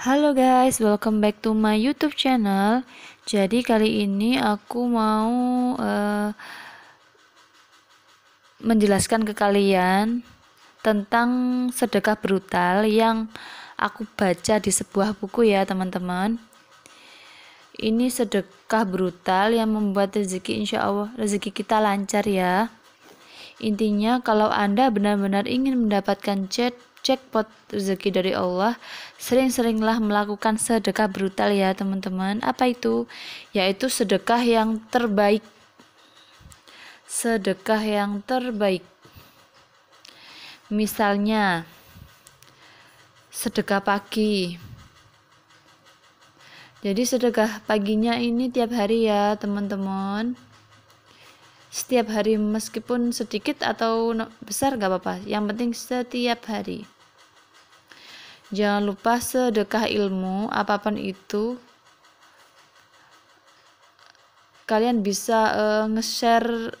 Halo guys, welcome back to my YouTube channel. Jadi kali ini aku mau uh, menjelaskan ke kalian tentang sedekah brutal yang aku baca di sebuah buku ya, teman-teman. Ini sedekah brutal yang membuat rezeki insya Allah rezeki kita lancar ya. Intinya kalau Anda benar-benar ingin mendapatkan chat jackpot rezeki dari Allah, sering-seringlah melakukan sedekah brutal ya teman-teman. Apa itu? Yaitu sedekah yang terbaik. Sedekah yang terbaik. Misalnya, sedekah pagi. Jadi sedekah paginya ini tiap hari ya teman-teman setiap hari meskipun sedikit atau besar gak apa-apa yang penting setiap hari jangan lupa sedekah ilmu apapun itu kalian bisa uh, nge-share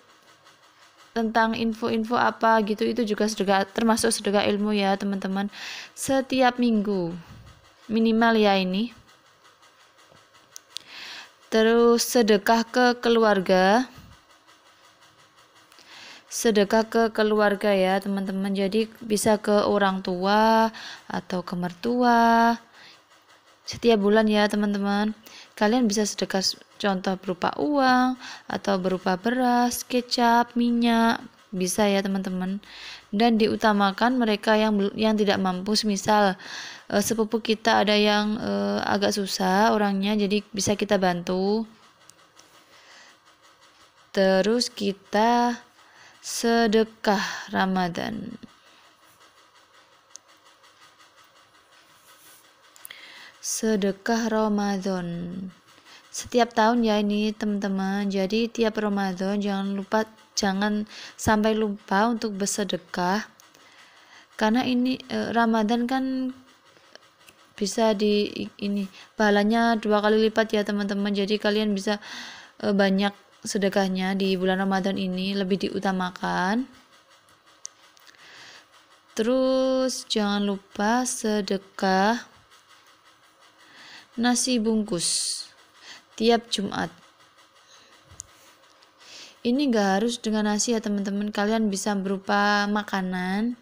tentang info-info apa gitu itu juga sedekah termasuk sedekah ilmu ya teman-teman setiap minggu minimal ya ini terus sedekah ke keluarga sedekah ke keluarga ya teman-teman jadi bisa ke orang tua atau ke mertua setiap bulan ya teman-teman kalian bisa sedekah contoh berupa uang atau berupa beras kecap minyak bisa ya teman-teman dan diutamakan mereka yang yang tidak mampu misal eh, sepupu kita ada yang e, agak susah orangnya jadi bisa kita bantu terus kita Sedekah Ramadan Sedekah Ramadan setiap tahun ya ini teman-teman jadi tiap Ramadan jangan lupa jangan sampai lupa untuk bersedekah karena ini eh, Ramadan kan bisa di ini pahalanya dua kali lipat ya teman-teman jadi kalian bisa e, banyak sedekahnya di bulan Ramadan ini lebih diutamakan. Terus jangan lupa sedekah nasi bungkus tiap Jumat. Ini gak harus dengan nasi ya teman-teman, kalian bisa berupa makanan.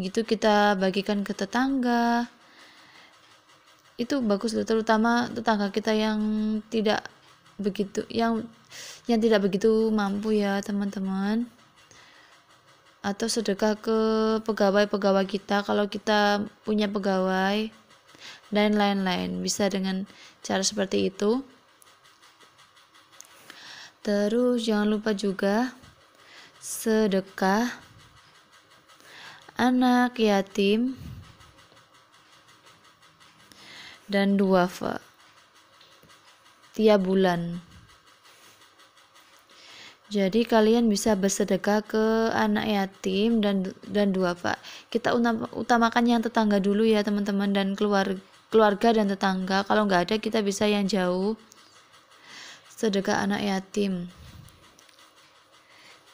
Gitu kita bagikan ke tetangga. Itu bagus loh, terutama tetangga kita yang tidak begitu yang yang tidak begitu mampu ya teman-teman atau sedekah ke pegawai-pegawai kita kalau kita punya pegawai dan lain-lain bisa dengan cara seperti itu terus jangan lupa juga sedekah anak yatim dan duafa tiap bulan. Jadi kalian bisa bersedekah ke anak yatim dan dan dua pak. Kita utamakan yang tetangga dulu ya teman-teman dan keluarga keluarga dan tetangga. Kalau nggak ada kita bisa yang jauh. Sedekah anak yatim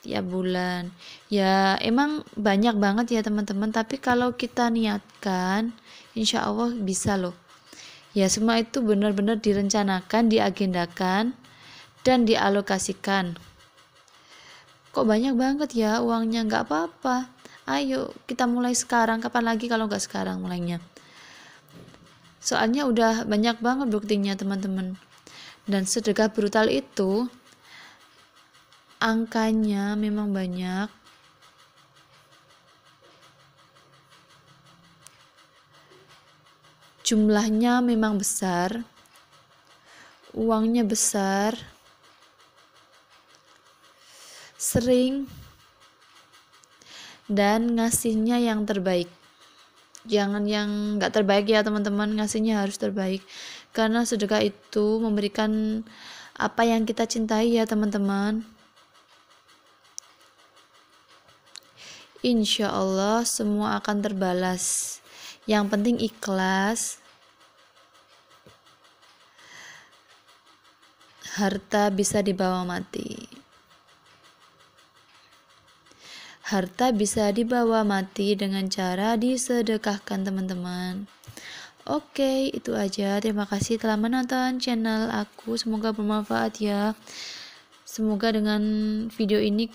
tiap bulan. Ya emang banyak banget ya teman-teman. Tapi kalau kita niatkan, insya Allah bisa loh. Ya, semua itu benar-benar direncanakan, diagendakan, dan dialokasikan. Kok banyak banget ya uangnya? Nggak apa-apa. Ayo, kita mulai sekarang. Kapan lagi kalau nggak sekarang mulainya? Soalnya udah banyak banget buktinya, teman-teman. Dan sedekah brutal itu angkanya memang banyak, jumlahnya memang besar uangnya besar sering dan ngasihnya yang terbaik jangan yang gak terbaik ya teman-teman ngasihnya harus terbaik karena sedekah itu memberikan apa yang kita cintai ya teman-teman Insya Allah semua akan terbalas yang penting ikhlas harta bisa dibawa mati harta bisa dibawa mati dengan cara disedekahkan teman-teman Oke, itu aja. Terima kasih telah menonton channel aku. Semoga bermanfaat ya. Semoga dengan video ini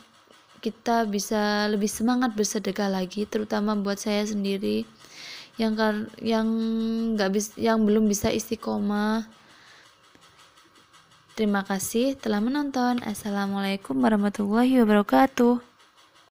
kita bisa lebih semangat bersedekah lagi, terutama buat saya sendiri yang kar yang nggak bis yang belum bisa istiqomah terima kasih telah menonton assalamualaikum warahmatullahi wabarakatuh